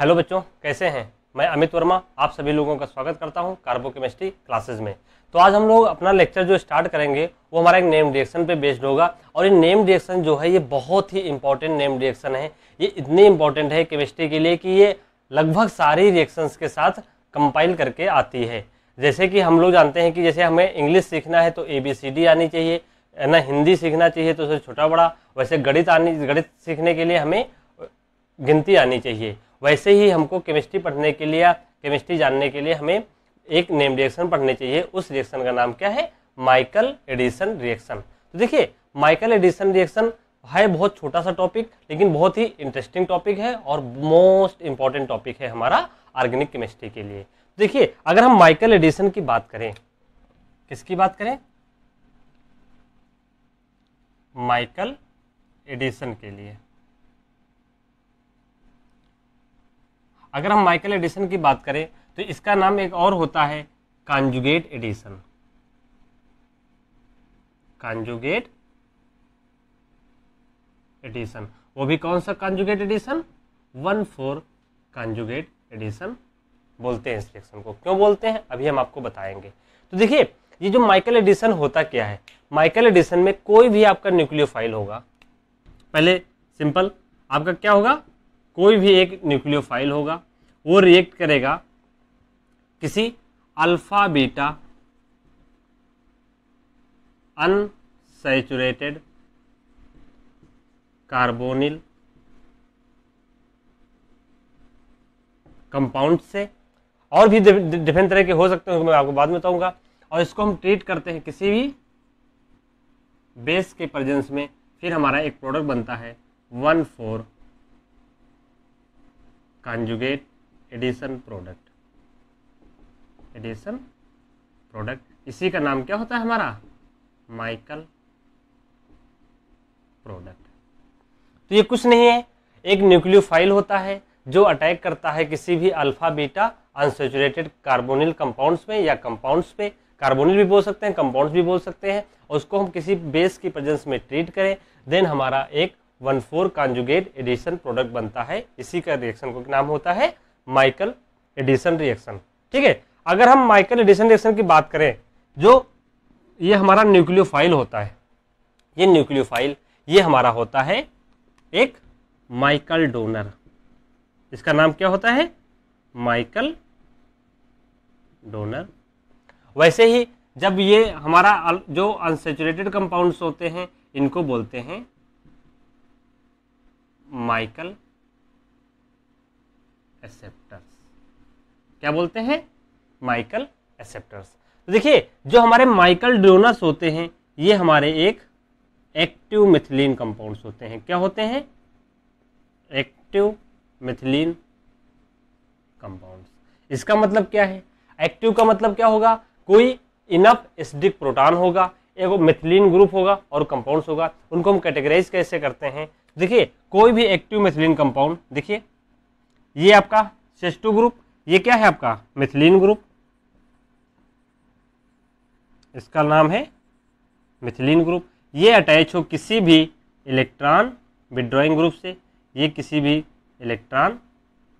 hello बच्चों कैसे हैं मैं अमित वर्मा आप सभी लोगों का स्वागत करता हूं कार्बोकेमिस्ट्री क्लासेस में तो आज हम लोग अपना लेक्चर जो स्टार्ट करेंगे वो हमारा एक नेम डिएक्शन पे बेस्ड होगा और ये नेम डिएक्शन जो है ये बहुत ही इंपॉर्टेंट नेम डिएक्शन है ये इतनी इंपॉर्टेंट है केमिस्ट्री के लिए कि ये लगभग सारी रिएक्शंस के साथ कंपाइल करके आती है जैसे कि हम लोग जानते हैं कि जैसे हमें इंग्लिश सीखना है तो ए बी सी डी आनी चाहिए ना हिंदी सीखना चाहिए तो उसे छोटा बड़ा वैसे गणित आनी गणित सीखने के लिए हमें गिनती आनी चाहिए वैसे ही हमको केमिस्ट्री पढ़ने के लिए केमिस्ट्री जानने के लिए हमें एक नेम रिएक्शन पढ़ने चाहिए उस रिएक्शन का नाम क्या है माइकल एडिसन रिएक्शन तो देखिए माइकल एडिसन रिएक्शन है बहुत छोटा सा टॉपिक लेकिन बहुत ही इंटरेस्टिंग टॉपिक है और मोस्ट इंपॉर्टेंट टॉपिक है हमारा ऑर्गेनिक केमिस्ट्री के लिए देखिए अगर हम माइकल एडिसन की बात करें किसकी बात करें माइकल एडिसन के लिए अगर हम माइकल एडिसन की बात करें तो इसका नाम एक और होता है कांजुगेट एडिसन कांजुगेट एडिसन वो भी कौन सा conjugate addition one four conjugate addition बोलते हैं इस रिएक्शन को क्यों बोलते हैं अभी हम आपको बताएंगे तो देखिए ये जो माइकल एडिसन होता क्या है माइकल एडिसन में कोई भी आपका न्यूक्लियोफाइल होगा पहले सिंपल आपका क्या होगा कोई भी एक न्यूक्लियोफाइल होगा वो रिएक्ट करेगा किसी alpha beta unsaturated carbonyl compound से और भी डिफरेंट तरह के हो सकते हैं मैं आपको बाद में बताऊंगा और इसको हम ट्रीट करते हैं किसी भी बेस के प्रजेंस में फिर हमारा एक प्रोडक्ट बनता है one four conjugate addition product addition product इसी का नाम क्या होता है हमारा माइकल प्रोडक्ट तो ये कुछ नहीं है एक न्यूक्लियोफाइल होता है जो अटैक करता है किसी भी alpha beta unsaturated carbonyl compounds में या कंपाउंड्स पे कार्बोनिल भी बोल सकते हैं कंपाउंड्स भी बोल सकते हैं उसको हम किसी बेस की प्रेजेंस में ट्रीट करें देन हमारा एक one four conjugate addition product बनता है इसी का रिएक्शन को नाम होता है माइकल एडिशन रिएक्शन ठीक है अगर हम माइकल एडिशन रिएक्शन की बात करें जो ये हमारा न्यूक्लियोफाइल होता है ये न्यूक्लियोफाइल ये हमारा होता है एक माइकल डोनर इसका नाम क्या होता है माइकल डोनर वैसे ही जब ये हमारा जो अनसेचुरेटेड कंपाउंड्स होते हैं इनको बोलते हैं माइकल एसेप्टर्स क्या बोलते हैं माइकल एसेप्टर्स तो देखिए जो हमारे माइकल ड्रोनस होते हैं ये हमारे एक एक्टिव मिथिलीन कंपाउंड्स होते हैं क्या होते हैं एक्टिव मिथिलीन कंपाउंड्स इसका मतलब क्या है एक्टिव का मतलब क्या होगा कोई इनफ एसडिक प्रोटॉन होगा एगो मिथिलीन ग्रुप होगा और कंपाउंड्स होगा उनको हम कैटेगराइज कैसे करते हैं देखिए कोई भी एक्टिव मेथिलीन कंपाउंड देखिए ये आपका सेस्टू ग्रुप ये क्या है आपका मेथिलीन ग्रुप इसका नाम है मेथिलीन ग्रुप ये अटैच हो किसी भी इलेक्ट्रॉन विड्रॉइंग ग्रुप से ये किसी भी इलेक्ट्रॉन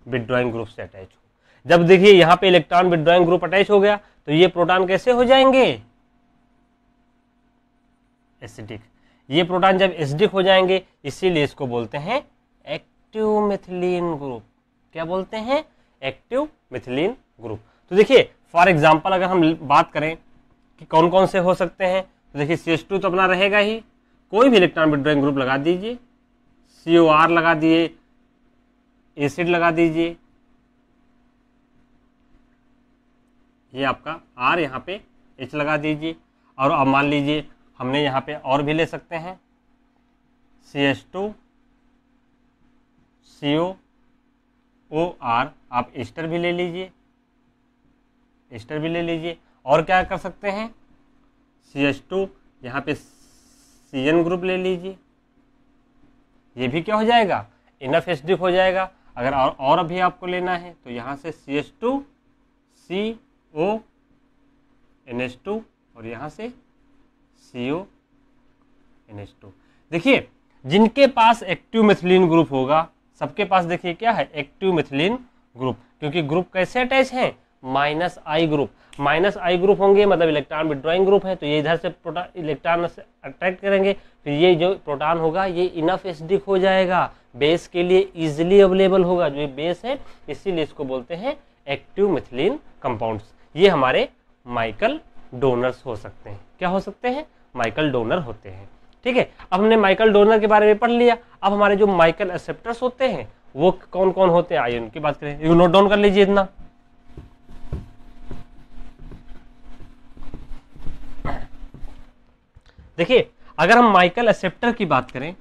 विड्रॉइंग ग्रुप से अटैच हो जब देखिए यहां पे इलेक्ट्रॉन विड्रॉइंग ग्रुप अटैच हो गया तो ये प्रोटॉन कैसे हो जाएंगे एसिडिक ये प्रोटॉन जब एसडिक हो जाएंगे इसीलिए इसको बोलते हैं एक्टिव मिथिलीन ग्रुप क्या बोलते हैं एक्टिव मिथिलीन ग्रुप तो देखिए फॉर एग्जाम्पल अगर हम बात करें कि कौन कौन से हो सकते हैं तो देखिए सी एस टू तो अपना रहेगा ही कोई भी इलेक्ट्रॉन विड्रॉइंग ग्रुप लगा दीजिए सी ओ आर लगा दिए एसिड लगा दीजिए ये आपका आर यहाँ पे एच लगा दीजिए और अब मान लीजिए हमने यहाँ पे और भी ले सकते हैं C S two C O O R आप एस्टर भी ले लीजिए एस्टर भी ले लीजिए और क्या कर सकते हैं सी एस टू यहाँ पे सी एन ग्रुप ले लीजिए ये भी क्या हो जाएगा इनफ एस डी हो जाएगा अगर और, और अभी आपको लेना है तो यहाँ से C S two C O N S two और यहाँ से C U N H two देखिए जिनके पास एक्टिव मिथिलीन ग्रुप होगा सबके पास देखिए क्या है एक्टिव मिथिलीन ग्रुप क्योंकि ग्रुप कैसे अटैच है minus I group minus I group होंगे मतलब इलेक्ट्रॉन विड्रॉइंग ग्रुप है तो ये इधर से प्रोटॉन इलेक्ट्रॉन से अट्रैक्ट करेंगे फिर ये जो प्रोटॉन होगा ये इनफ एसिडिक हो जाएगा बेस के लिए इजिली अवेलेबल होगा जो ये बेस है इसीलिए इसको बोलते हैं एक्टिव मिथिलीन कंपाउंड्स ये हमारे माइकल डोनर्स हो सकते हैं क्या हो सकते हैं माइकल डोनर होते हैं ठीक है अब हमने माइकल डोनर के बारे में पढ़ लिया अब हमारे जो माइकल एक्सेप्टर्स होते हैं वो कौन कौन होते हैं आइए उनकी बात करें यू नोट डाउन कर लीजिए इतना देखिए अगर हम माइकल एक्सेप्टर की बात करें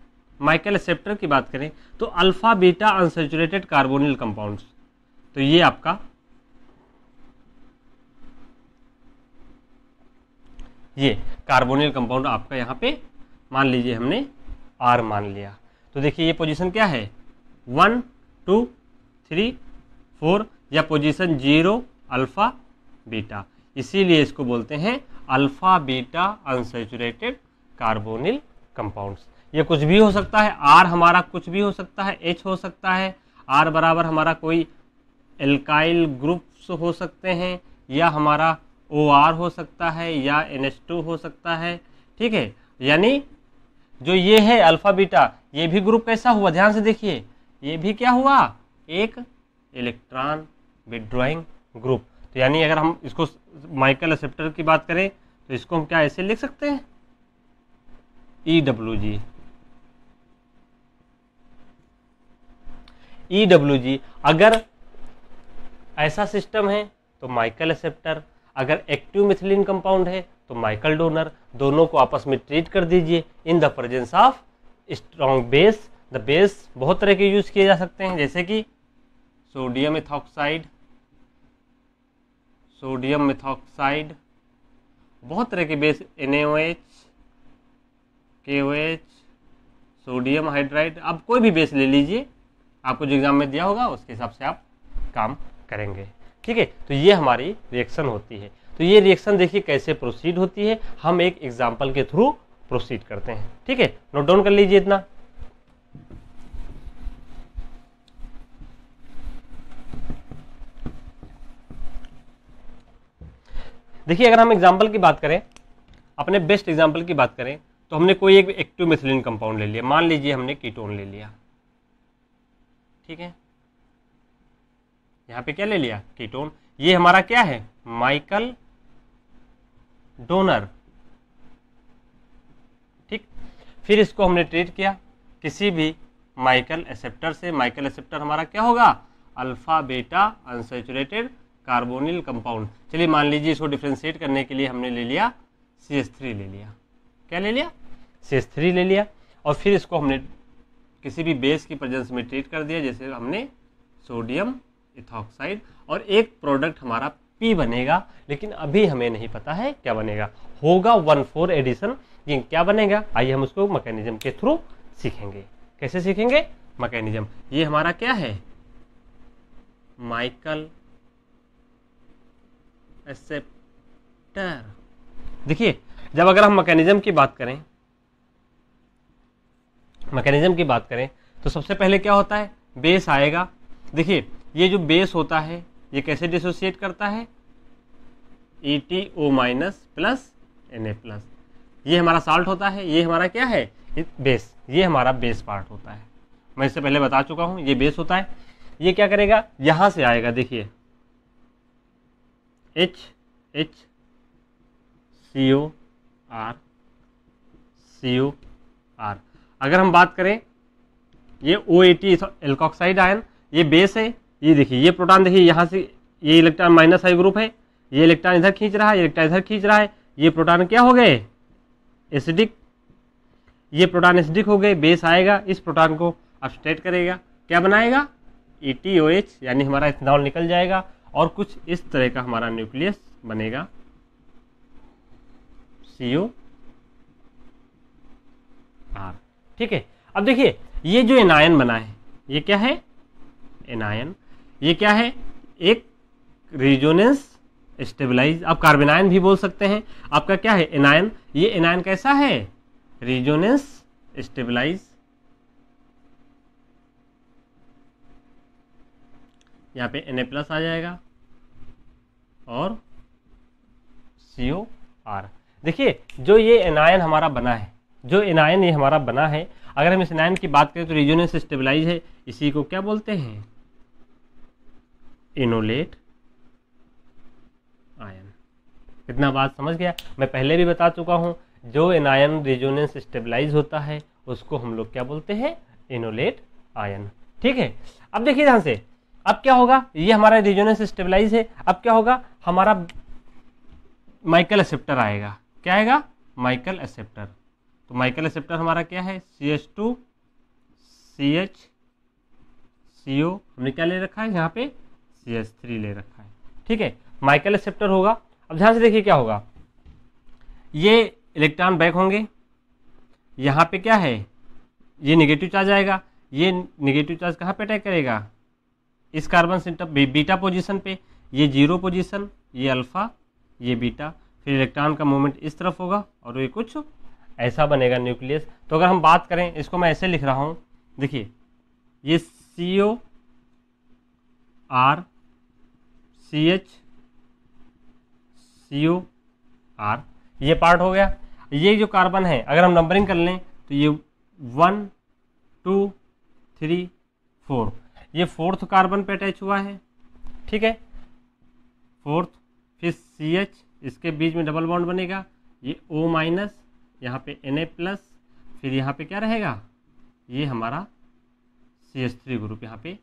माइकल एक्सेप्टर की बात करें तो alpha beta unsaturated carbonyl compounds तो ये आपका ये कार्बोनिल कंपाउंड आपका यहाँ पे मान लीजिए हमने आर मान लिया तो देखिए ये पोजीशन क्या है वन टू थ्री फोर या पोजीशन जीरो अल्फ़ा बीटा इसीलिए इसको बोलते हैं alpha beta unsaturated carbonyl compounds ये कुछ भी हो सकता है आर हमारा कुछ भी हो सकता है एच हो सकता है आर बराबर हमारा कोई एल्काइल ग्रुप्स हो सकते हैं या हमारा ओ आर हो सकता है या एन एच टू हो सकता है ठीक है यानी जो ये है अल्फा बीटा ये भी ग्रुप कैसा हुआ ध्यान से देखिए ये भी क्या हुआ एक इलेक्ट्रॉन विड्रॉइंग ग्रुप तो यानी अगर हम इसको माइकल एक्सेप्टर की बात करें तो इसको हम क्या ऐसे लिख सकते हैं E W G E W G अगर ऐसा सिस्टम है तो माइकल एक्सेप्टर अगर एक्टिव मिथिलिन कंपाउंड है तो माइकल डोनर दोनों को आपस में ट्रीट कर दीजिए in the presence of strong base the base बहुत तरह के यूज किए जा सकते हैं जैसे कि सोडियम इथॉक्साइड सोडियम मिथॉक्साइड बहुत तरह के base N H sodium hydride आप कोई भी बेस ले लीजिए आपको जो एग्ज़ाम में दिया होगा उसके हिसाब से आप काम करेंगे ठीक है तो ये हमारी रिएक्शन होती है तो ये रिएक्शन देखिए कैसे प्रोसीड होती है हम एक एग्जाम्पल के थ्रू प्रोसीड करते हैं ठीक है नोट डाउन कर लीजिए इतना देखिए अगर हम एग्जाम्पल की बात करें अपने बेस्ट एग्जाम्पल की बात करें तो हमने कोई एक एक्टिव मिथिलिन कंपाउंड ले लिया मान लीजिए हमने कीटोन ले लिया ठीक है यहाँ पे क्या ले लिया कीटोन ये हमारा क्या है माइकल डोनर ठीक फिर इसको हमने ट्रीट किया किसी भी माइकल एसेप्टर से माइकल एसेप्टर हमारा क्या होगा alpha beta unsaturated carbonyl compound चलिए मान लीजिए इसको डिफ्रेंशिएट करने के लिए हमने ले लिया सी थ्री ले लिया क्या ले लिया सी थ्री ले लिया और फिर इसको हमने किसी भी बेस की प्रजेंस में ट्रीट कर दिया जैसे हमने सोडियम इथॉक्साइड और एक प्रोडक्ट हमारा पी बनेगा लेकिन अभी हमें नहीं पता है क्या बनेगा होगा वन फोर एडिशन लेकिन क्या बनेगा आइए हम उसको मैकेनिज्म के थ्रू सीखेंगे कैसे सीखेंगे मैकेनिज्म ये हमारा क्या है माइकल एसेप्टर देखिए जब अगर हम मैकेनिज्म की बात करें मैकेनिज्म की बात करें तो सबसे पहले क्या होता है बेस आएगा देखिए ये जो बेस होता है ये कैसे डिसोसिएट करता है E T O minus plus N A plus ये हमारा साल्ट होता है ये हमारा क्या है बेस ये हमारा बेस पार्ट होता है मैं इससे पहले बता चुका हूँ ये बेस होता है ये क्या करेगा यहाँ से आएगा देखिए H H C O R C O R अगर हम बात करें ये O A T alkoxide ion ये बेस है ये देखिए ये प्रोटॉन देखिए यहाँ से ये इलेक्ट्रॉन माइनस आई ग्रुप है ये इलेक्ट्रॉन इधर खींच रहा है इलेक्ट्रॉन इधर खींच रहा है ये प्रोटॉन क्या हो गए एसिडिक ये प्रोटॉन एसिडिक हो गए बेस आएगा इस प्रोटॉन को अपस्टेट करेगा क्या बनाएगा ई e यानी हमारा इथेनॉल निकल जाएगा और कुछ इस तरह का हमारा न्यूक्लियस बनेगा सी आर ठीक है अब देखिए ये जो एनायन बना है ये क्या है एनायन ये क्या है एक रिजोनेंस स्टेबलाइज आप कार्बेनाइन भी बोल सकते हैं आपका क्या है एनायन ये एनायन कैसा है रिजोनेंस स्टेबलाइज यहाँ पे एन प्लस आ जाएगा और सीओ आर देखिए जो ये एनायन हमारा बना है जो एनायन ये हमारा बना है अगर हम इस एनायन की बात करें तो रिजोनेंस स्टेबलाइज है इसी को क्या बोलते हैं इनोलेट आयन इतना बात समझ गया मैं पहले भी बता चुका हूं जो एनायन रिजोनेंस स्टेबलाइज होता है उसको हम लोग क्या बोलते हैं इनोलेट आयन ठीक है अब देखिए ध्यान से अब क्या होगा ये हमारा रिजोनेंस स्टेबलाइज है अब क्या होगा हमारा माइकल एसेप्टर आएगा क्या आएगा माइकल एसेप्टर तो माइकल एसेप्टर हमारा क्या है C H two C H C O हमने क्या ले रखा है यहाँ पे सी एस थ्री ले रखा है ठीक है माइकल एक्सेप्टर होगा अब ध्यान से देखिए क्या होगा ये इलेक्ट्रॉन बैक होंगे यहाँ पे क्या है ये निगेटिव चार्ज आएगा ये निगेटिव चार्ज कहाँ पे अटैक करेगा इस कार्बन सेंटर बीटा पोजिशन पे ये जीरो पोजिशन ये अल्फ़ा ये बीटा फिर इलेक्ट्रॉन का मूवमेंट इस तरफ होगा और ये कुछ ऐसा बनेगा न्यूक्लियस तो अगर हम बात करें इसको मैं ऐसे लिख रहा हूँ देखिए ये C O R C H C O R ये पार्ट हो गया ये जो कार्बन है अगर हम नंबरिंग कर लें तो ये वन टू थ्री फोर ये फोर्थ कार्बन पे अटैच हुआ है ठीक है फोर्थ फिर सी एच इसके बीच में डबल बॉन्ड बनेगा ये ओ माइनस यहाँ पे एन ए प्लस फिर यहाँ पे क्या रहेगा ये हमारा सी एच थ्री ग्रुप यहाँ पे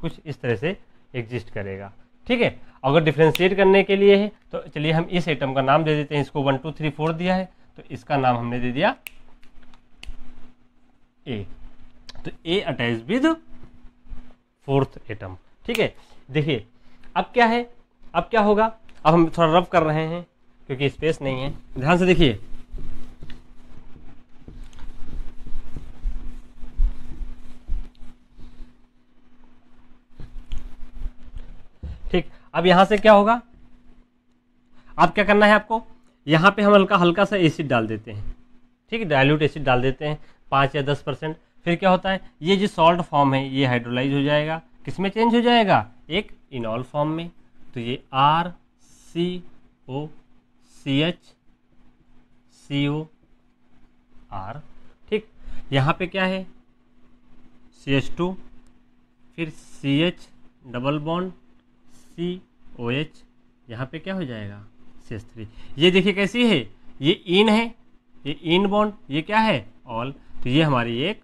कुछ इस तरह से एग्जिस्ट करेगा ठीक है अगर डिफ्रेंशिएट करने के लिए है तो चलिए हम इस एटम का नाम दे देते हैं इसको वन टू थ्री फोर दिया है तो इसका नाम हमने दे दिया ए तो A attach with fourth atom ठीक है देखिए अब क्या है अब क्या होगा अब हम थोड़ा रब कर रहे हैं क्योंकि स्पेस नहीं है ध्यान से देखिए ठीक अब यहां से क्या होगा अब क्या करना है आपको यहां पे हम हल्का हल्का सा एसिड डाल देते हैं ठीक है डायल्यूट एसिड डाल देते हैं पांच या दस परसेंट फिर क्या होता है ये जो सॉल्ट फॉर्म है ये हाइड्रोलाइज हो जाएगा किस में चेंज हो जाएगा एक इनॉल फॉर्म में तो ये R C O C H C O R ठीक यहां पे क्या है सी एच टू फिर C H double bond C O H यहाँ पर क्या हो जाएगा सी एस थ्री ये देखिए कैसी है ये इन है ये इन बॉन्ड ये क्या है ऑल तो ये हमारी एक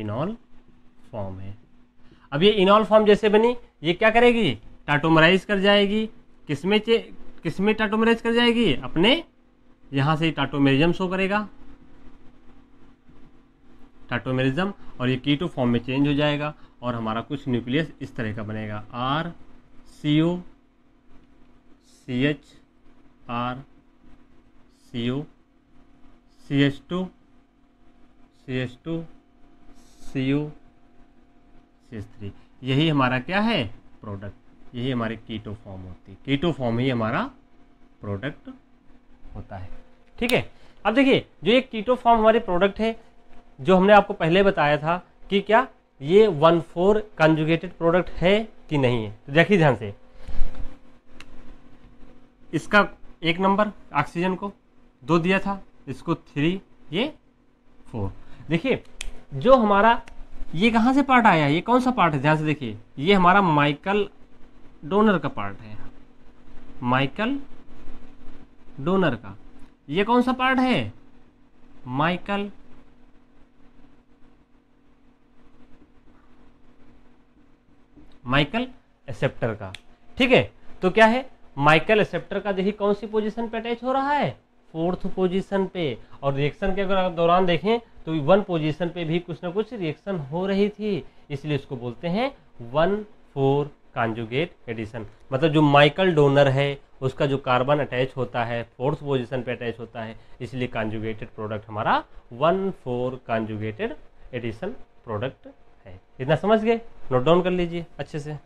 इनऑल फॉर्म है अब ये इनऑल फॉर्म जैसे बनी ये क्या करेगी टाटोमराइज कर जाएगी किसमें किसमें टाटोमराइज कर जाएगी अपने यहाँ से टाटोमेरिजम शो करेगा टाटोमेरिजम और ये कीटो फॉर्म में चेंज हो जाएगा और हमारा कुछ न्यूक्लियस इस तरह का बनेगा R C O C H R C O C H two C H two C O C H three यही हमारा क्या है प्रोडक्ट यही हमारी कीटो फॉर्म होती है कीटो फॉर्म ही हमारा प्रोडक्ट होता है ठीक है अब देखिए जो ये कीटो फॉर्म हमारे प्रोडक्ट है जो हमने आपको पहले बताया था कि क्या ये वन फोर कंजुगेटेड प्रोडक्ट है कि नहीं है तो देखिए ध्यान से इसका एक नंबर ऑक्सीजन को दो दिया था इसको थ्री ये फोर देखिए जो हमारा ये कहाँ से पार्ट आया ये कौन सा पार्ट है ध्यान से देखिए ये हमारा माइकल डोनर का पार्ट है माइकल डोनर का ये कौन सा पार्ट है माइकल माइकल एसेप्टर का ठीक है तो क्या है माइकल एसेप्टर का देखिए कौन सी पोजीशन पे अटैच हो रहा है फोर्थ पोजीशन पे और रिएक्शन के अगर दौरान देखें तो वन पोजीशन पे भी कुछ ना कुछ रिएक्शन हो रही थी इसलिए इसको बोलते हैं वन फोर कॉन्जुगेट एडिशन मतलब जो माइकल डोनर है उसका जो कार्बन अटैच होता है फोर्थ पोजीशन पे अटैच होता है इसलिए कॉन्जुगेटेड प्रोडक्ट हमारा one four conjugated addition product इतना समझ गए नोट डाउन कर लीजिए अच्छे से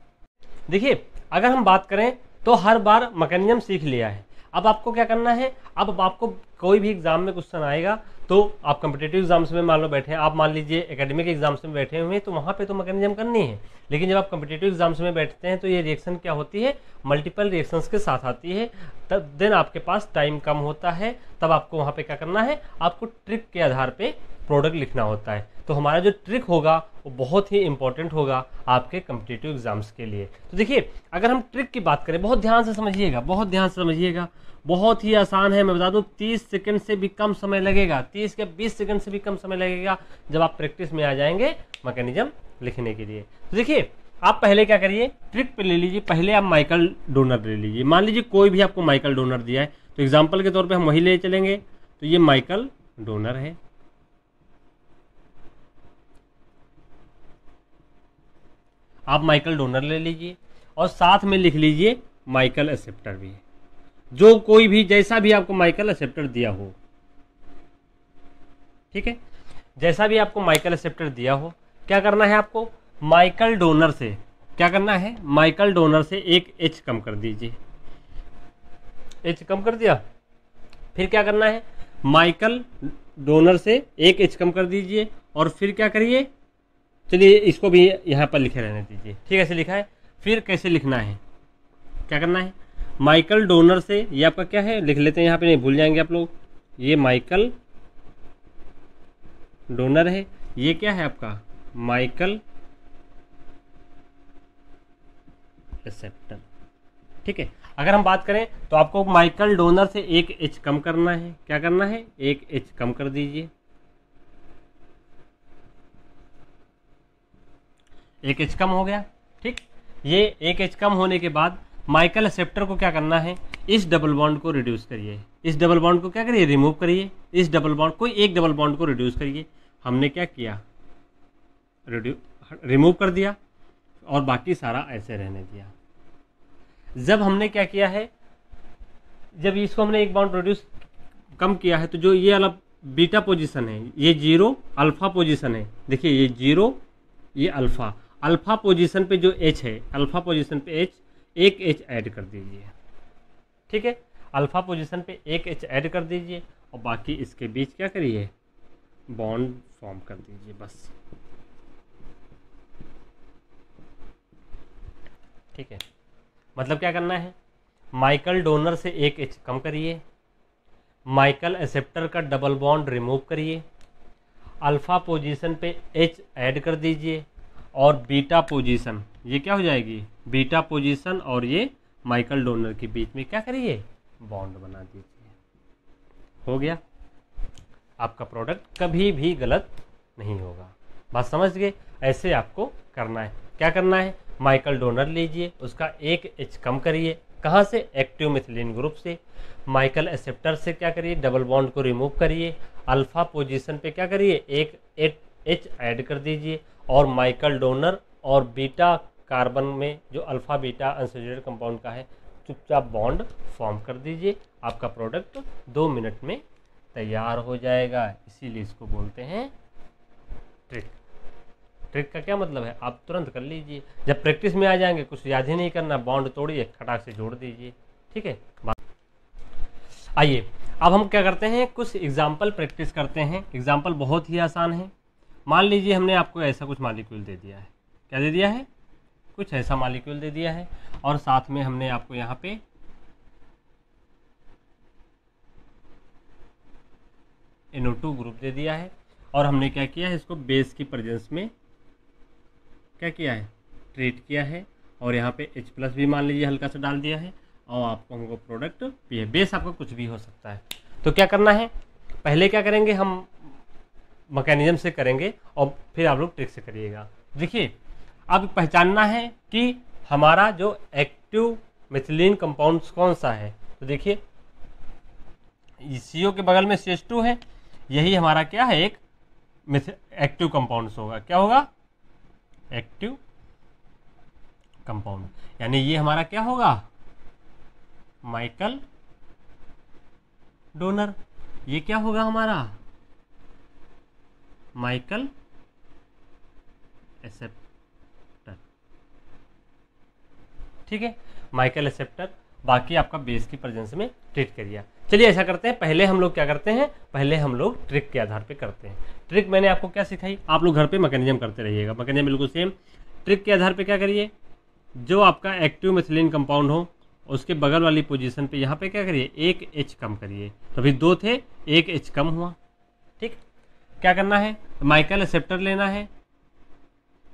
देखिए अगर हम बात करें तो हर बार मकैनिज्म सीख लिया है अब आपको क्या करना है अब, आपको कोई भी एग्जाम में क्वेश्चन आएगा तो आप कम्पिटेटिव एग्जाम्स में मान लो बैठे हैं आप मान लीजिए एकेडमिक एग्जाम्स में बैठे हुए हैं तो वहाँ पे तो मकैनिज्म करनी है लेकिन जब आप कम्पिटेटिव एग्जाम्स में बैठते हैं तो ये रिएक्शन क्या होती है मल्टीपल रिएक्शंस के साथ आती है तब देन आपके पास टाइम कम होता है तब आपको वहाँ पे क्या करना है आपको ट्रिक के आधार पर प्रोडक्ट लिखना होता है तो हमारा जो ट्रिक होगा वो बहुत ही इंपॉर्टेंट होगा आपके कम्पिटेटिव एग्जाम्स के लिए तो देखिए अगर हम ट्रिक की बात करें बहुत ध्यान से समझिएगा बहुत ध्यान से समझिएगा बहुत ही आसान है मैं बता दूं 30 सेकंड से भी कम समय लगेगा 30 के 20 सेकंड से भी कम समय लगेगा जब आप प्रैक्टिस में आ जाएंगे मैकेनिज्म लिखने के लिए तो देखिए आप पहले क्या करिए ट्रिक पे ले लीजिए पहले आप माइकल डोनर ले लीजिए मान लीजिए कोई भी आपको माइकल डोनर दिया है तो एग्जाम्पल के तौर पर हम वही ले चलेंगे तो ये माइकल डोनर है आप माइकल डोनर ले लीजिए और साथ में लिख लीजिए माइकल एक्सेप्टर भी जो कोई भी जैसा भी आपको माइकल एक्सेप्टर दिया हो ठीक है जैसा भी आपको माइकल एक्सेप्टर दिया हो क्या करना है आपको माइकल डोनर से क्या करना है माइकल डोनर से एक एच कम कर दीजिए एच कम कर दिया फिर क्या करना है माइकल डोनर से एक एच कम कर दीजिए और फिर क्या करिए चलिए इसको भी यहाँ पर लिखे रहने दीजिए ठीक है लिखा है फिर कैसे लिखना है क्या करना है माइकल डोनर से ये आपका क्या है लिख लेते हैं यहाँ पे नहीं भूल जाएंगे आप लोग ये माइकल डोनर है ये क्या है आपका माइकल रिसेप्टर ठीक है अगर हम बात करें तो आपको माइकल डोनर से एक एच कम करना है क्या करना है एक एच कम कर दीजिए एक एच कम हो गया ठीक ये एक एच कम होने के बाद माइकल एक्सेप्टर को क्या करना है इस डबल बॉन्ड को रिड्यूस करिए इस डबल बॉन्ड को क्या करिए रिमूव करिए इस डबल बॉन्ड कोई एक डबल बॉन्ड को रिड्यूस करिए हमने क्या किया रिड्यू रिमूव कर दिया और बाकी सारा ऐसे रहने दिया जब हमने क्या किया है जब इसको हमने एक बाउंड प्रोड्यूस कम किया है तो जो ये अलग बीटा पोजीशन है ये जीरो अल्फा पोजीशन है देखिए ये जीरो ये अल्फा अल्फ़ा पोजीशन पे जो एच है अल्फ़ा पोजीशन पे एच एक एच ऐड कर दीजिए ठीक है अल्फ़ा पोजीशन पे एक एच ऐड कर दीजिए और बाकी इसके बीच क्या करिए बॉन्ड फॉर्म कर दीजिए बस ठीक है मतलब क्या करना है माइकल डोनर से एक एच कम करिए माइकल एसेप्टर का डबल बॉन्ड रिमूव करिए अल्फ़ा पोजीशन पे एच ऐड कर दीजिए और बीटा पोजीशन ये क्या हो जाएगी बीटा पोजीशन और ये माइकल डोनर के बीच में क्या करिए बॉन्ड बना दीजिए हो गया आपका प्रोडक्ट कभी भी गलत नहीं होगा बात समझ गए ऐसे आपको करना है क्या करना है माइकल डोनर लीजिए उसका एक एच कम करिए कहाँ से एक्टिव मिथिलिन ग्रुप से माइकल एसेप्टर से क्या करिए डबल बॉन्ड को रिमूव करिए अल्फा पोजीशन पे क्या करिए एक एच ऐड कर दीजिए और माइकल डोनर और बीटा कार्बन में जो अल्फ़ा बीटा अनसेचुरेटेड कंपाउंड का है चुपचाप बॉन्ड फॉर्म कर दीजिए आपका प्रोडक्ट दो मिनट में तैयार हो जाएगा इसीलिए इसको बोलते हैं ट्रिक ट्रिक का क्या मतलब है आप तुरंत कर लीजिए जब प्रैक्टिस में आ जाएंगे कुछ याद ही नहीं करना बॉन्ड तोड़िए खटाक से जोड़ दीजिए ठीक है आइए अब हम क्या करते हैं कुछ एग्जाम्पल प्रैक्टिस करते हैं एग्जाम्पल बहुत ही आसान है मान लीजिए हमने आपको ऐसा कुछ मालिक्यूल दे दिया है क्या दे दिया है कुछ ऐसा मालिक्यूल दे दिया है और साथ में हमने आपको यहाँ पे एनओ टू ग्रुप दे दिया है और हमने क्या किया है इसको बेस की प्रजेंस में क्या किया है ट्रीट किया है और यहाँ पे H प्लस भी मान लीजिए हल्का सा डाल दिया है और आपको हमको प्रोडक्ट पी है बेस आपका कुछ भी हो सकता है तो क्या करना है पहले क्या करेंगे हम मैकेनिज्म से करेंगे और फिर आप लोग ट्रिक से करिएगा देखिए अब पहचानना है कि हमारा जो एक्टिव मिथिलीन कंपाउंड कौन सा है तो देखिए सी के बगल में सी है यही हमारा क्या है एक एक्टिव कंपाउंड होगा क्या होगा एक्टिव कंपाउंड यानी ये हमारा क्या होगा माइकल डोनर ये क्या होगा हमारा माइकल एसेप्टर ठीक है माइकल एसेप्टर बाकी आपका बेस की प्रेजेंस में ट्रीट करिए चलिए ऐसा करते हैं पहले हम लोग क्या करते हैं पहले हम लोग ट्रिक के आधार पे करते हैं ट्रिक मैंने आपको क्या सिखाई आप लोग घर पे मैकेनिज्म करते रहिएगा मैकेनिज्म बिल्कुल सेम ट्रिक के आधार पे क्या करिए जो आपका एक्टिव मेथिलीन कंपाउंड हो उसके बगल वाली पोजीशन पे यहाँ पे क्या करिए एक एच कम करिए तो अभी दो थे एक एच कम हुआ ठीक क्या करना है माइकल एसेप्टर लेना है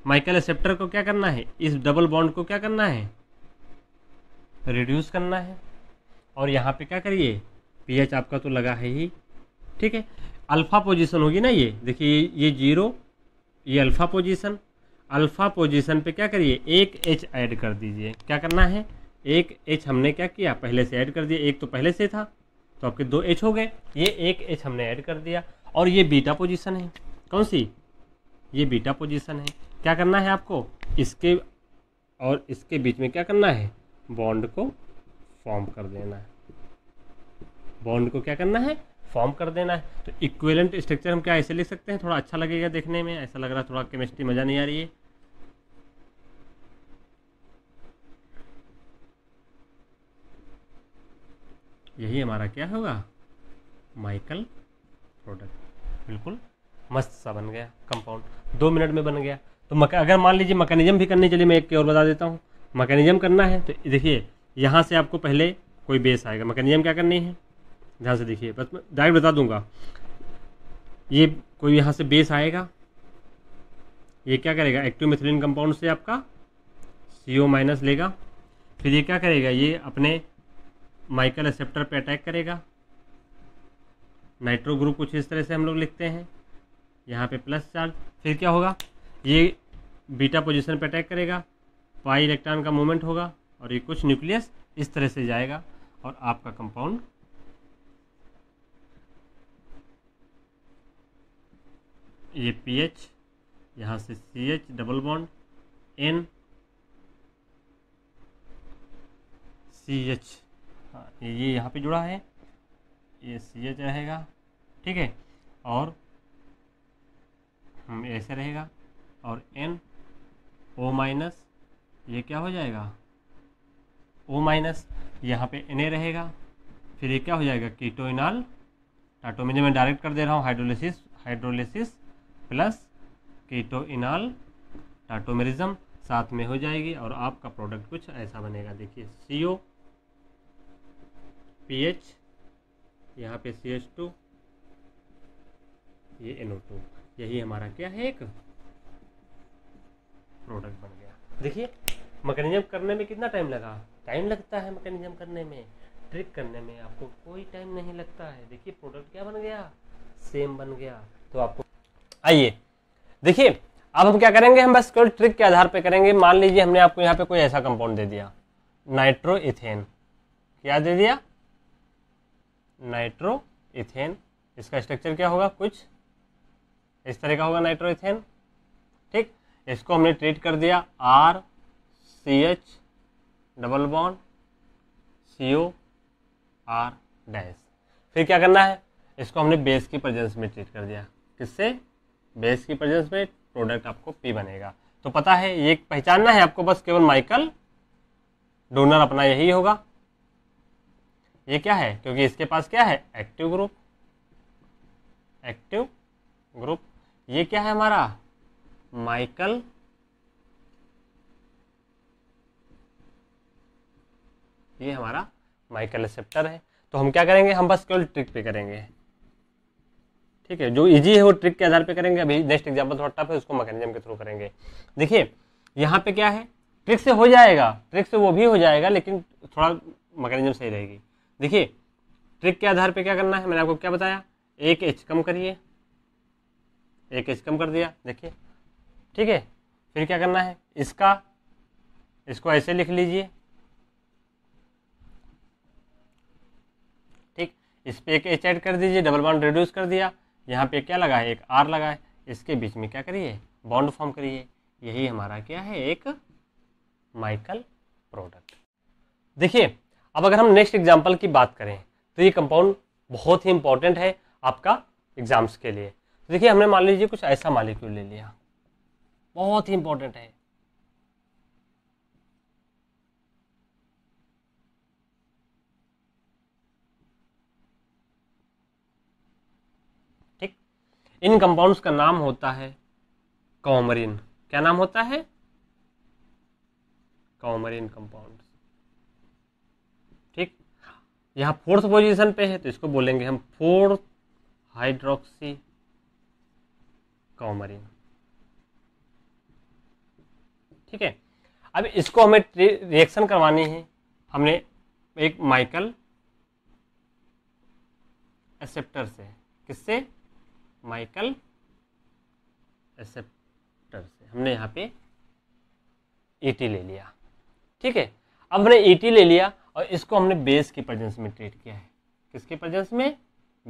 माइकल एसेप्टर को क्या करना है इस डबल बॉन्ड को क्या करना है रिड्यूस करना है और यहाँ पे क्या करिए पीएच आपका तो लगा है ही ठीक है अल्फ़ा पोजीशन होगी ना ये देखिए ये जीरो ये अल्फ़ा पोजीशन अल्फ़ा पोजीशन पे क्या करिए एक एच ऐड कर दीजिए क्या करना है एक एच हमने क्या किया पहले से ऐड कर दिया एक तो पहले से था तो आपके दो एच हो गए ये एक एच हमने ऐड कर दिया और ये बीटा पोजीशन है कौन सी ये बीटा पोजीशन है क्या करना है आपको इसके और इसके बीच में क्या करना है बॉन्ड को फॉर्म कर देना है बॉन्ड को क्या करना है फॉर्म कर देना है तो इक्वेलेंट स्ट्रक्चर हम क्या ऐसे लिख सकते हैं थोड़ा अच्छा लगेगा देखने में ऐसा लग रहा है थोड़ा केमिस्ट्री मज़ा नहीं आ रही है यही हमारा क्या होगा माइकल प्रोडक्ट बिल्कुल मस्त सा बन गया कंपाउंड दो मिनट में बन गया तो मक, अगर मान लीजिए मकैनिज्म भी करने चलिए मैं एक और बता देता हूँ मकैनिज्म करना है तो देखिए यहाँ से आपको पहले कोई बेस आएगा मकैनिज्म क्या करनी है ध्यान से देखिए बस मैं डायरेक्ट बता दूंगा ये कोई यहाँ से बेस आएगा ये क्या करेगा एक्टिव मिथिलिन कंपाउंड से आपका सी ओ माइनस लेगा फिर ये क्या करेगा ये अपने माइकल एक्सेप्टर पे अटैक करेगा नाइट्रो ग्रुप कुछ इस तरह से हम लोग लिखते हैं यहाँ पे प्लस चार्ज फिर क्या होगा ये बीटा पोजीशन पे अटैक करेगा पाई इलेक्ट्रॉन का मूवमेंट होगा और ये कुछ न्यूक्लियस इस तरह से जाएगा और आपका कंपाउंड ये पी एच यहाँ से C H double bond N C H हाँ, ये यहाँ पे जुड़ा है ए सी एच रहेगा ठीक है और ऐसे रहेगा और एन ओ माइनस ये क्या हो जाएगा ओ माइनस यहाँ पे एन ए रहेगा फिर ये क्या हो जाएगा कीटोइनाल टाटोमिन मैं डायरेक्ट कर दे रहा हूँ hydrolysis hydrolysis plus keto enol tautomerism साथ में हो जाएगी और आपका प्रोडक्ट कुछ ऐसा बनेगा देखिए सी ओ पी एच यहाँ पे सी एच टू ये एनओ टू यही हमारा क्या है एक प्रोडक्ट बन गया देखिए मैकेनिज्म करने में कितना टाइम लगा टाइम लगता है मैकेनिज्म करने में ट्रिक करने में आपको कोई टाइम नहीं लगता है देखिए प्रोडक्ट क्या बन गया सेम बन गया तो आपको आइए देखिए अब हम क्या करेंगे हम बस केवल ट्रिक के आधार पर करेंगे मान लीजिए हमने आपको यहाँ पे कोई ऐसा कंपाउंड दे दिया नाइट्रो इथेन क्या दे दिया नाइट्रो इथेन इसका स्ट्रक्चर क्या होगा कुछ इस तरह का होगा नाइट्रो इथेन ठीक इसको हमने ट्रीट कर दिया R C H double bond C O R dash फिर क्या करना है इसको हमने बेस की प्रजेंस में ट्रीट कर दिया किससे बेस की प्रजेंस में प्रोडक्ट आपको पी बनेगा तो पता है ये पहचानना है आपको बस केवल माइकल डोनर अपना यही होगा ये क्या है क्योंकि इसके पास क्या है एक्टिव ग्रुप एक्टिव ग्रुप ये क्या है हमारा माइकल ये हमारा माइकल रिसेप्टर है तो हम क्या करेंगे हम बस केवल ट्रिक पे करेंगे ठीक है जो इजी है वो ट्रिक के आधार पे करेंगे अभी नेक्स्ट एग्जाम्पल थोड़ा टफ है उसको मैकेनिज्म के थ्रू करेंगे देखिए यहाँ पे क्या है ट्रिक से हो जाएगा ट्रिक से वो भी हो जाएगा लेकिन थोड़ा मैकेनिज्म सही रहेगी देखिए ट्रिक के आधार पे क्या करना है मैंने आपको क्या बताया एक एच कम करिए एक एच कम कर दिया देखिए ठीक है फिर क्या करना है इसका इसको ऐसे लिख लीजिए ठीक इस पर एक एच ऐड कर दीजिए डबल बाउंड रिड्यूस कर दिया यहाँ पे क्या लगा है एक आर लगा है इसके बीच में क्या करिए बॉन्ड फॉर्म करिए यही हमारा क्या है एक माइकल प्रोडक्ट देखिए अब अगर हम नेक्स्ट एग्जाम्पल की बात करें तो ये कंपाउंड बहुत ही इंपॉर्टेंट है आपका एग्जाम्स के लिए तो देखिए हमने मान लीजिए कुछ ऐसा मालिक्यूल ले लिया बहुत ही इंपॉर्टेंट है ठीक इन कंपाउंड्स का नाम होता है कॉमरिन क्या नाम होता है कॉमरिन कंपाउंड्स यहाँ फोर्थ पोजीशन पे है तो इसको बोलेंगे हम फोर्थ हाइड्रोक्सी कॉमरिन ठीक है अब इसको हमें रिएक्शन करवानी है हमने एक माइकल एसेप्टर से किससे माइकल एसेप्टर से हमने यहाँ पे ईटी e ले लिया ठीक है अब हमने ईटी e ले लिया और इसको हमने बेस के प्रेजेंस में ट्रीट किया है किसके प्रेजेंस में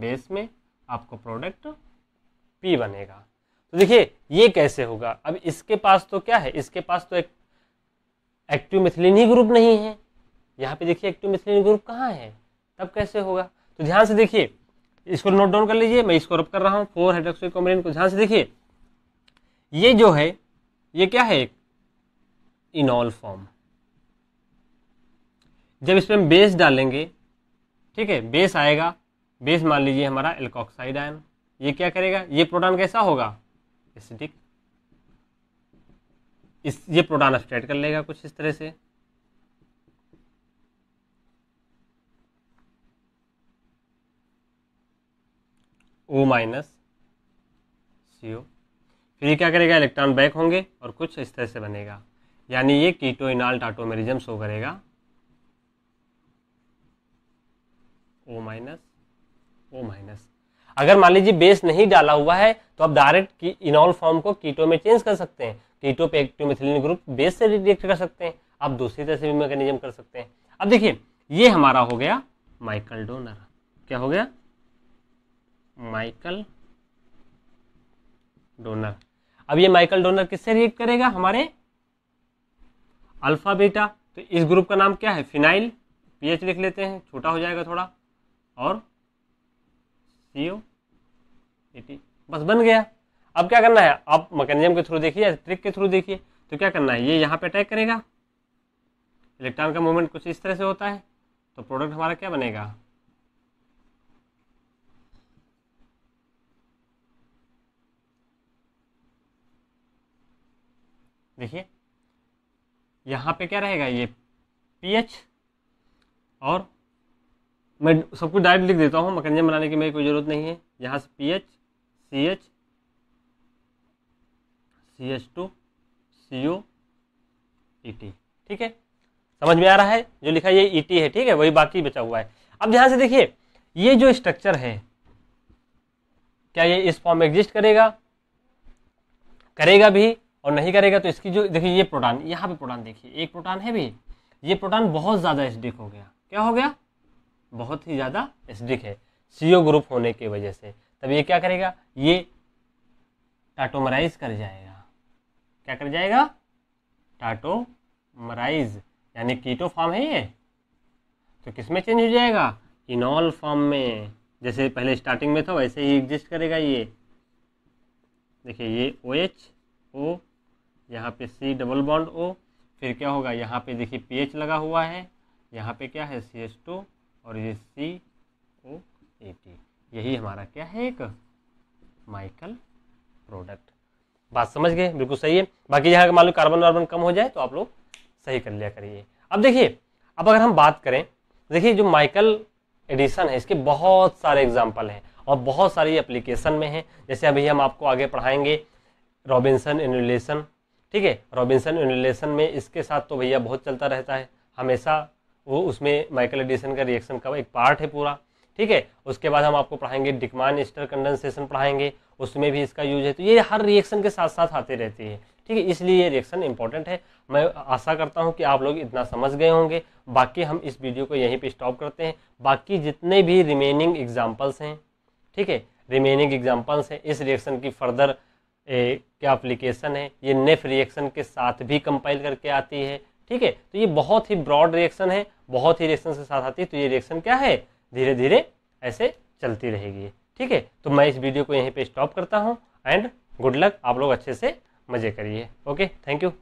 बेस में आपको प्रोडक्ट पी बनेगा तो देखिए ये कैसे होगा अब इसके पास तो क्या है इसके पास तो एक एक्टिव मिथिलिन ही ग्रुप नहीं है यहाँ पे देखिए एक्टिव मिथिलिन ग्रुप कहाँ है तब कैसे होगा तो ध्यान से देखिए इसको नोट डाउन कर लीजिए मैं इसको रब कर रहा हूँ फोर हाइड्रोक्सी कॉम्बिनेंट को ध्यान से देखिए ये जो है ये क्या है एक इनॉल फॉर्म जब इसमें हम बेस डालेंगे ठीक है बेस आएगा बेस मान लीजिए हमारा एल्कोक्साइड आयन ये क्या करेगा ये प्रोटॉन कैसा होगा एसिडिक इस ये प्रोटॉन स्ट्रेट कर लेगा कुछ इस तरह से ओ माइनस सी ओ फिर ये क्या करेगा इलेक्ट्रॉन बैक होंगे और कुछ इस तरह से बनेगा यानी ये कीटो इनाल टाटोमेरिजम शो करेगा ओ माइनस ओ माइनस अगर मान लीजिए बेस नहीं डाला हुआ है तो आप डायरेक्ट इनॉल फॉर्म को कीटो में चेंज कर सकते हैं कीटो पे एक्टोमिथिलिन ग्रुप बेस से रिएक्ट कर सकते हैं आप दूसरी तरह से भी मैकेनिज्म कर सकते हैं अब देखिए ये हमारा हो गया माइकल डोनर क्या हो गया माइकल डोनर अब ये माइकल डोनर किससे रिएक्ट करेगा हमारे अल्फा बीटा तो इस ग्रुप का नाम क्या है फिनाइल पीएच लिख लेते हैं छोटा हो जाएगा थोड़ा और सी टी e बस बन गया अब क्या करना है आप मैकेनिज्म के थ्रू देखिए ट्रिक के थ्रू देखिए तो क्या करना है ये यहाँ पे अटैक करेगा इलेक्ट्रॉन का मूवमेंट कुछ इस तरह से होता है तो प्रोडक्ट हमारा क्या बनेगा देखिए यहाँ पे क्या रहेगा ये पीएच और मैं सब कुछ डायरेक्ट लिख देता हूँ मकंजम बनाने की मेरी कोई ज़रूरत नहीं है यहाँ से P H C H C H two C O E T ठीक है समझ में आ रहा है जो लिखा ये ई e टी है ठीक है वही बाकी बचा हुआ है अब यहाँ से देखिए ये जो स्ट्रक्चर है क्या ये इस फॉर्म में एग्जिस्ट करेगा करेगा भी और नहीं करेगा तो इसकी जो देखिए ये प्रोटान यहाँ पे प्रोटान देखिए एक प्रोटान है भी ये प्रोटान बहुत ज़्यादा एसिडिक हो गया क्या हो गया बहुत ही ज़्यादा एसिडिक है सी ग्रुप होने की वजह से तब ये क्या करेगा ये टाटोमराइज कर जाएगा क्या कर जाएगा टाटोमराइज यानी कीटो फॉर्म है ये तो किस में चेंज हो जाएगा इनॉल फॉर्म में जैसे पहले स्टार्टिंग में था वैसे ही एग्जिस्ट करेगा ये देखिए ये ओ एच ओ यहाँ पे सी डबल बॉन्ड ओ फिर क्या होगा यहाँ पे देखिए एच लगा हुआ है यहाँ पे क्या है सी एच टू और ये सी ओ ए टी यही हमारा क्या है एक माइकल प्रोडक्ट बात समझ गए बिल्कुल सही है बाकी यहाँ का मान लो कार्बन वार्बन कम हो जाए तो आप लोग सही कर लिया करिए अब देखिए अब अगर हम बात करें देखिए जो माइकल एडिशन है इसके बहुत सारे एग्जाम्पल हैं और बहुत सारी एप्लीकेशन में हैं जैसे अभी हम आपको आगे पढ़ाएंगे रॉबिन्सन इन्यूलेशन ठीक है रॉबिन्सन इन्यूलेशन में इसके साथ तो भैया बहुत चलता रहता है हमेशा वो उसमें माइकल एडिसन का रिएक्शन का एक पार्ट है पूरा ठीक है उसके बाद हम आपको पढ़ाएंगे डिकमान स्टर कंडेंसेशन पढ़ाएंगे उसमें भी इसका यूज है तो ये हर रिएक्शन के साथ साथ आते रहती है ठीक है इसलिए ये रिएक्शन इंपॉर्टेंट है मैं आशा करता हूँ कि आप लोग इतना समझ गए होंगे बाकी हम इस वीडियो को यहीं पर स्टॉप करते हैं बाकी जितने भी रिमेनिंग एग्जाम्पल्स हैं ठीक है रिमेनिंग एग्जाम्पल्स हैं इस रिएक्शन की फर्दर क्या अप्लीकेशन है ये नेफ रिएक्शन के साथ भी कंपाइल करके आती है ठीक है तो ये बहुत ही ब्रॉड रिएक्शन है बहुत ही रिएक्शन के साथ आती है तो ये रिएक्शन क्या है धीरे धीरे ऐसे चलती रहेगी ठीक है तो मैं इस वीडियो को यहीं पे स्टॉप करता हूँ एंड गुड लक आप लोग अच्छे से मज़े करिए ओके थैंक यू